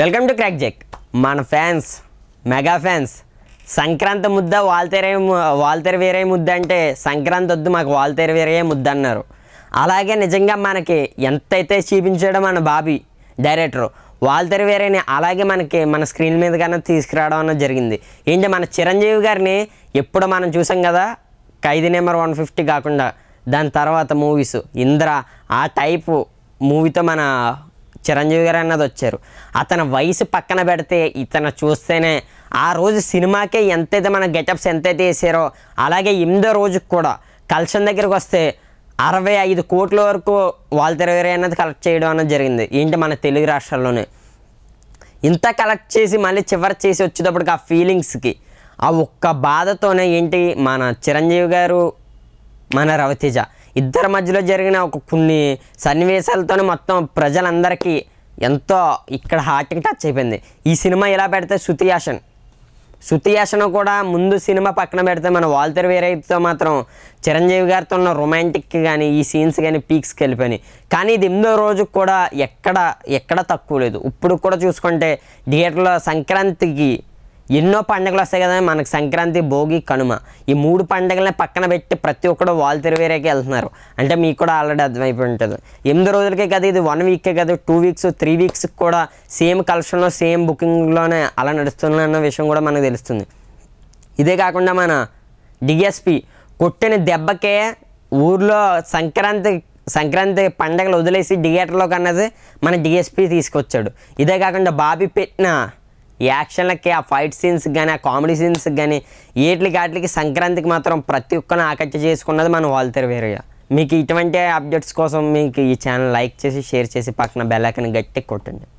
welcome to crack jack మన fans mega fans Sankranti ముద్ద వాల్తెరే వాల్తెర వేరే ముద్ద అంటే సంక్రాంతి వద్దు మాకు వాల్తెర వేరే ముద్ద అన్నారు అలాగే నిజంగా మనకి ఎంతైతే చూపించాడో మన బాబీ డైరెక్టర్ వాల్తెర వేరేని అలాగే మనకి మన స్క్రీన్ మీద కన్నా తీసుకురావడం అన్నది జరిగింది ఏంటి మన చిరంజీవి గారిని ఎప్పుడు మనం చూసాం కదా ఖైదీ నెంబర్ వన్ ఫిఫ్టీ కాకుండా దాని తర్వాత మూవీస్ ఇంద్ర ఆ టైపు మూవీతో మన చిరంజీవి గారు అన్నది వచ్చారు అతని వయసు పక్కన పెడితే ఇతను చూస్తేనే ఆ రోజు సినిమాకే ఎంతైతే మన గెటప్స్ ఎంతైతే వేసారో అలాగే ఎనిమిదో రోజుకు కూడా కల్చన్ దగ్గరికి వస్తే అరవై ఐదు కోట్ల వరకు వాళ్ళ వేరే అన్నది కలెక్ట్ చేయడం అన్నది జరిగింది ఏంటి మన తెలుగు రాష్ట్రాల్లోనే ఇంత కలెక్ట్ చేసి మళ్ళీ చివరి చేసి వచ్చేటప్పటికి ఆ ఫీలింగ్స్కి ఆ ఒక్క బాధతోనే ఏంటి మన చిరంజీవి గారు మన రవితేజ ఇద్దరి మధ్యలో జరిగిన ఒక కొన్ని సన్నివేశాలతోనే మొత్తం ప్రజలందరికీ ఎంతో ఇక్కడ హార్ట్కి టచ్ అయిపోయింది ఈ సినిమా ఎలా పెడితే శృతి హాసన్ శృతి హాసన్ కూడా ముందు సినిమా పక్కన పెడితే మన వాల్తర్ వేరేతో మాత్రం చిరంజీవి గారితో ఉన్న రొమాంటిక్ కానీ ఈ సీన్స్ కానీ పీక్స్కి వెళ్ళిపోయినాయి కానీ ఇది ఎనిమిదో రోజు కూడా ఎక్కడ ఎక్కడ తక్కువ లేదు ఇప్పుడు కూడా చూసుకుంటే థియేటర్లో సంక్రాంతికి ఎన్నో పండుగలు వస్తాయి కదా మనకు సంక్రాంతి భోగి కనుమ ఈ మూడు పండుగలని పక్కన పెట్టి ప్రతి ఒక్కడు వాల్ తిరువేరేకి వెళ్తున్నారు అంటే మీకు కూడా ఆల్రెడీ అర్థమైపోయి ఉంటుంది ఎనిమిది రోజులకే కదా ఇది వన్ వీకే కదా టూ వీక్స్ త్రీ వీక్స్ కూడా సేమ్ కలెక్షన్లో సేమ్ బుకింగ్లోనే అలా నడుస్తున్నా అన్న విషయం కూడా మనకు తెలుస్తుంది ఇదే కాకుండా మన డిఎస్పి కొట్టిన దెబ్బకే ఊర్లో సంక్రాంతి సంక్రాంతి పండగలు వదిలేసి థియేటర్లోకి అన్నది మన డిఎస్పి తీసుకొచ్చాడు ఇదే కాకుండా బాబీ పెట్టిన యాక్షన్లకి ఆ ఫైట్ సీన్స్కి కానీ ఆ కామెడీ సీన్స్కి కానీ వీటికి వాటికి సంక్రాంతికి మాత్రం ప్రతి ఒక్కరిని ఆకర్ష చేసుకున్నది మన వాల్ వేరుగా మీకు ఇటువంటి అప్డేట్స్ కోసం మీకు ఈ ఛానల్ లైక్ చేసి షేర్ చేసి పక్కన బెల్ ఐకన్ గట్టి కొట్టండి